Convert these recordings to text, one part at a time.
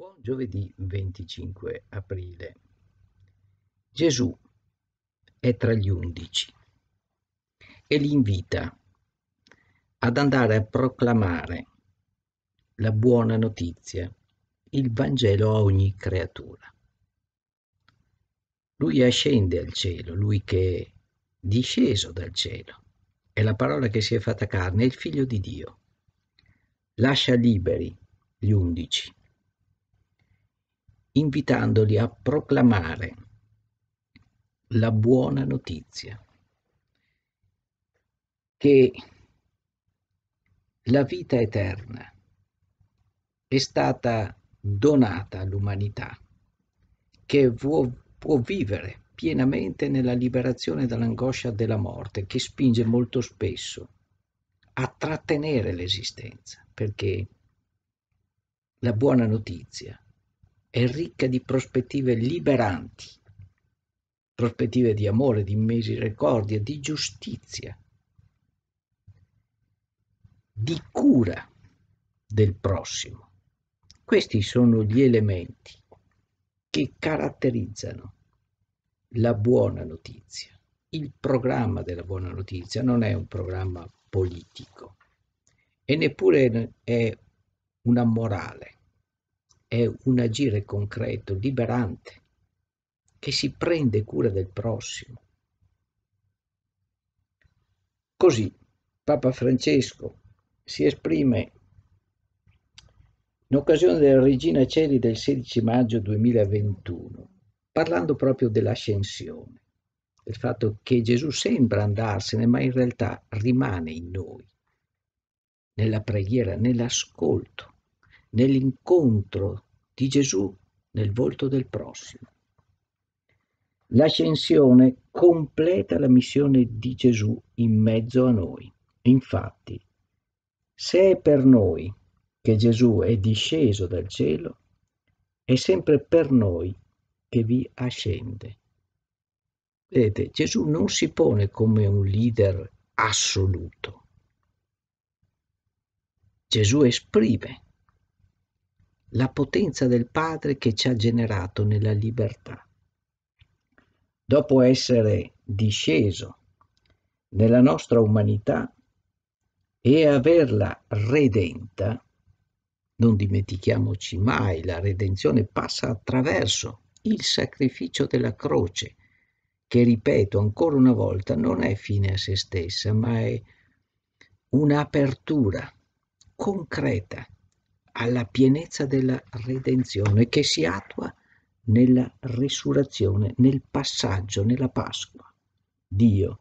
Buon giovedì 25 aprile. Gesù è tra gli undici e li invita ad andare a proclamare la buona notizia, il Vangelo a ogni creatura. Lui ascende al cielo, lui che è disceso dal cielo, è la parola che si è fatta carne, è il figlio di Dio. Lascia liberi gli undici invitandoli a proclamare la buona notizia che la vita eterna è stata donata all'umanità che può, può vivere pienamente nella liberazione dall'angoscia della morte che spinge molto spesso a trattenere l'esistenza perché la buona notizia è ricca di prospettive liberanti, prospettive di amore, di misericordia, di giustizia, di cura del prossimo. Questi sono gli elementi che caratterizzano la buona notizia. Il programma della buona notizia non è un programma politico e neppure è una morale è un agire concreto, liberante, che si prende cura del prossimo. Così Papa Francesco si esprime in occasione della Regina Celi del 16 maggio 2021, parlando proprio dell'ascensione, del fatto che Gesù sembra andarsene, ma in realtà rimane in noi, nella preghiera, nell'ascolto nell'incontro di Gesù nel volto del prossimo. L'ascensione completa la missione di Gesù in mezzo a noi. Infatti, se è per noi che Gesù è disceso dal cielo, è sempre per noi che vi ascende. Vedete, Gesù non si pone come un leader assoluto. Gesù esprime la potenza del Padre che ci ha generato nella libertà. Dopo essere disceso nella nostra umanità e averla redenta, non dimentichiamoci mai, la redenzione passa attraverso il sacrificio della croce, che ripeto ancora una volta non è fine a se stessa, ma è un'apertura concreta alla pienezza della redenzione che si attua nella risurrezione, nel passaggio, nella Pasqua. Dio,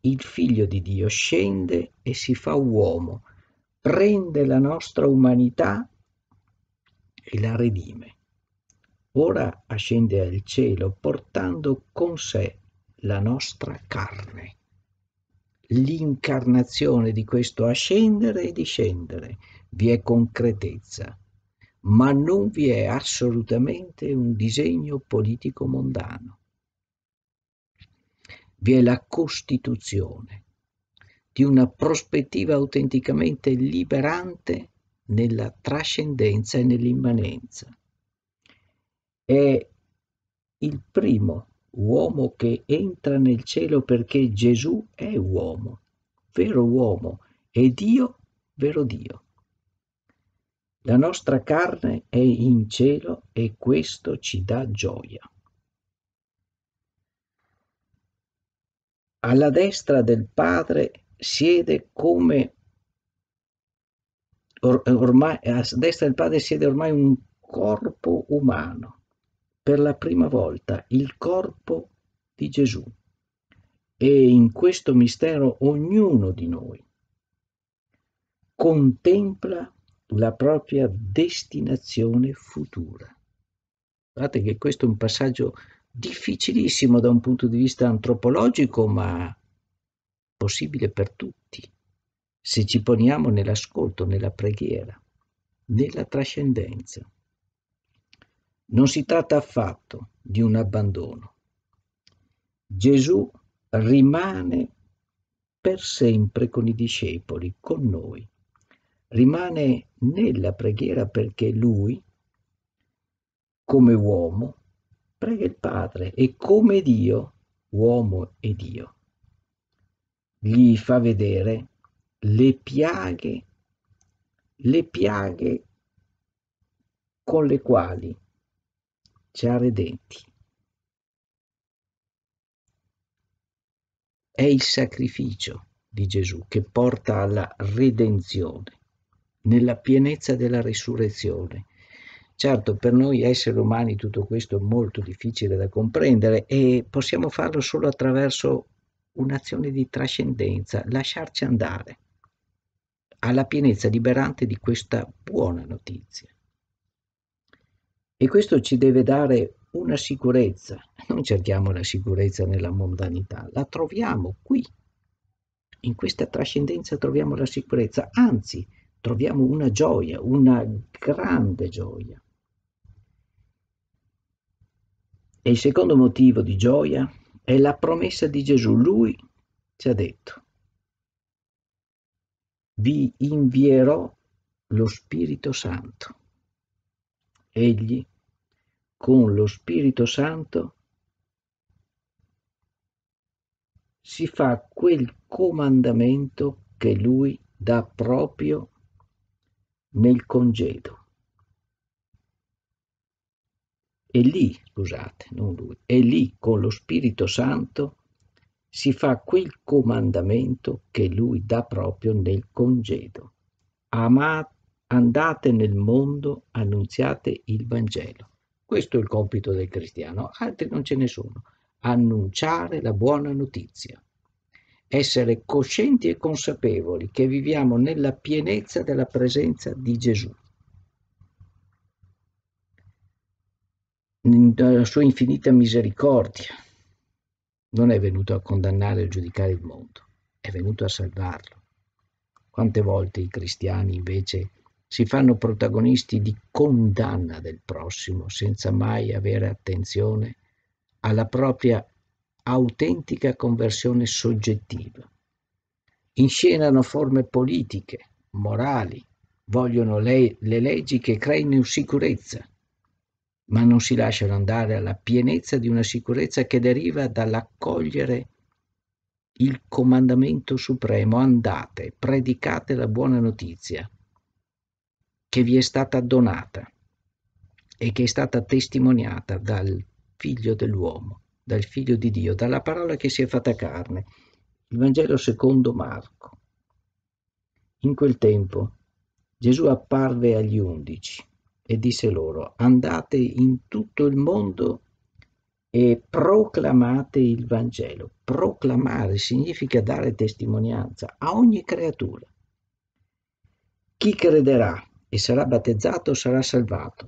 il figlio di Dio, scende e si fa uomo, prende la nostra umanità e la redime. Ora ascende al cielo portando con sé la nostra carne l'incarnazione di questo ascendere e discendere, vi è concretezza, ma non vi è assolutamente un disegno politico mondano. Vi è la costituzione di una prospettiva autenticamente liberante nella trascendenza e nell'immanenza. È il primo uomo che entra nel cielo perché Gesù è uomo, vero uomo, e Dio, vero Dio. La nostra carne è in cielo e questo ci dà gioia. Alla destra del Padre siede come or, ormai a destra del Padre siede ormai un corpo umano per la prima volta il corpo di Gesù e in questo mistero ognuno di noi contempla la propria destinazione futura. Guardate che questo è un passaggio difficilissimo da un punto di vista antropologico, ma possibile per tutti, se ci poniamo nell'ascolto, nella preghiera, nella trascendenza. Non si tratta affatto di un abbandono. Gesù rimane per sempre con i discepoli, con noi. Rimane nella preghiera perché lui, come uomo, prega il Padre e come Dio, uomo e Dio, gli fa vedere le piaghe, le piaghe con le quali Ciaredenti. È il sacrificio di Gesù che porta alla redenzione, nella pienezza della risurrezione. Certo, per noi esseri umani tutto questo è molto difficile da comprendere e possiamo farlo solo attraverso un'azione di trascendenza, lasciarci andare alla pienezza liberante di questa buona notizia. E questo ci deve dare una sicurezza. Non cerchiamo la sicurezza nella mondanità, la troviamo qui. In questa trascendenza troviamo la sicurezza, anzi troviamo una gioia, una grande gioia. E il secondo motivo di gioia è la promessa di Gesù. Lui ci ha detto, vi invierò lo Spirito Santo egli, con lo Spirito Santo, si fa quel comandamento che lui dà proprio nel congedo. E lì, scusate, non lui, e lì con lo Spirito Santo si fa quel comandamento che lui dà proprio nel congedo. Amate, andate nel mondo annunziate il Vangelo. Questo è il compito del cristiano, altri non ce ne sono. Annunciare la buona notizia. Essere coscienti e consapevoli che viviamo nella pienezza della presenza di Gesù. Nella eh, sua infinita misericordia non è venuto a condannare e giudicare il mondo, è venuto a salvarlo. Quante volte i cristiani invece si fanno protagonisti di condanna del prossimo senza mai avere attenzione alla propria autentica conversione soggettiva. Inscenano forme politiche, morali, vogliono le, le leggi che creino sicurezza, ma non si lasciano andare alla pienezza di una sicurezza che deriva dall'accogliere il comandamento supremo andate, predicate la buona notizia, che vi è stata donata e che è stata testimoniata dal figlio dell'uomo, dal figlio di Dio, dalla parola che si è fatta carne. Il Vangelo secondo Marco. In quel tempo Gesù apparve agli undici e disse loro, andate in tutto il mondo e proclamate il Vangelo. Proclamare significa dare testimonianza a ogni creatura. Chi crederà e sarà battezzato sarà salvato,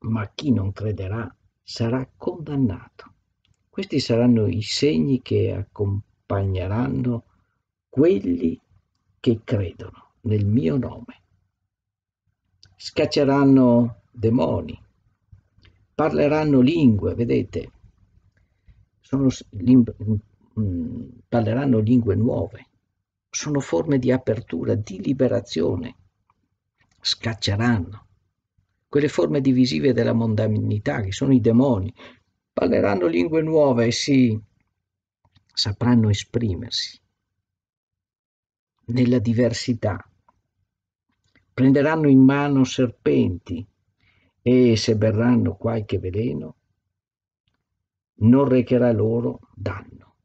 ma chi non crederà sarà condannato. Questi saranno i segni che accompagneranno quelli che credono nel mio nome. Scacceranno demoni, parleranno lingue, vedete, sono, ling- mm, parleranno lingue nuove, sono forme di apertura, di liberazione scacceranno quelle forme divisive della mondanità che sono i demoni, parleranno lingue nuove e si sapranno esprimersi nella diversità, prenderanno in mano serpenti e se berranno qualche veleno non recherà loro danno.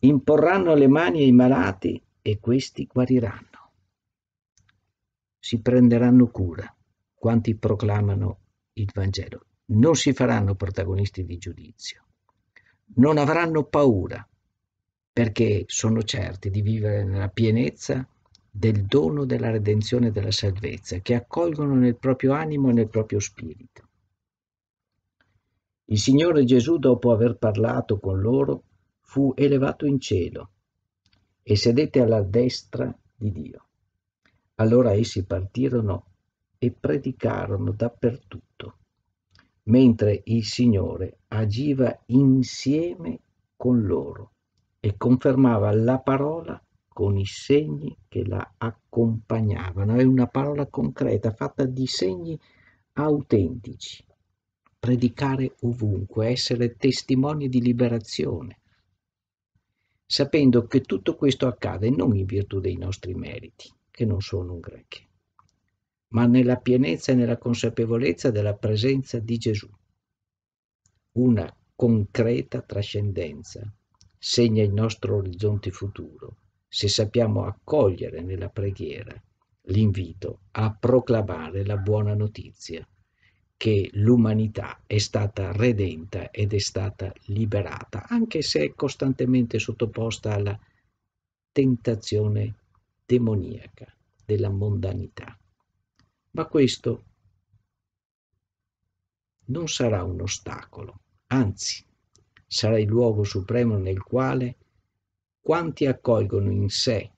Imporranno le mani ai malati e questi guariranno si prenderanno cura quanti proclamano il Vangelo. Non si faranno protagonisti di giudizio. Non avranno paura perché sono certi di vivere nella pienezza del dono della redenzione e della salvezza che accolgono nel proprio animo e nel proprio spirito. Il Signore Gesù, dopo aver parlato con loro, fu elevato in cielo e sedette alla destra di Dio. Allora essi partirono e predicarono dappertutto, mentre il Signore agiva insieme con loro e confermava la parola con i segni che la accompagnavano. È una parola concreta fatta di segni autentici. Predicare ovunque, essere testimoni di liberazione, sapendo che tutto questo accade non in virtù dei nostri meriti, che non sono grechi, ma nella pienezza e nella consapevolezza della presenza di Gesù. Una concreta trascendenza segna il nostro orizzonte futuro se sappiamo accogliere nella preghiera l'invito a proclamare la buona notizia che l'umanità è stata redenta ed è stata liberata, anche se è costantemente sottoposta alla tentazione demoniaca della mondanità. Ma questo non sarà un ostacolo, anzi sarà il luogo supremo nel quale quanti accolgono in sé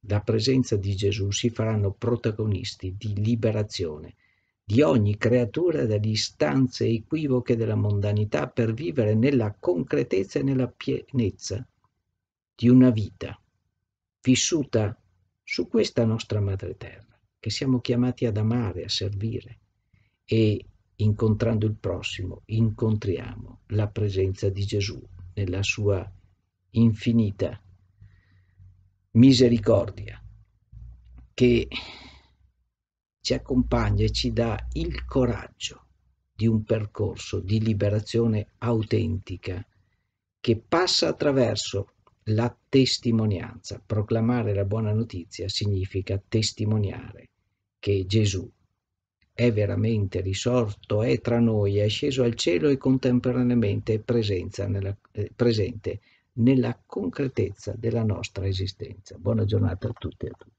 la presenza di Gesù si faranno protagonisti di liberazione di ogni creatura dalle istanze equivoche della mondanità per vivere nella concretezza e nella pienezza di una vita vissuta su questa nostra madre terra, che siamo chiamati ad amare, a servire e incontrando il prossimo incontriamo la presenza di Gesù nella sua infinita misericordia che ci accompagna e ci dà il coraggio di un percorso di liberazione autentica che passa attraverso la testimonianza. Proclamare la buona notizia significa testimoniare che Gesù è veramente risorto, è tra noi, è sceso al cielo e contemporaneamente è nella, eh, presente nella concretezza della nostra esistenza. Buona giornata a tutti e a tutti.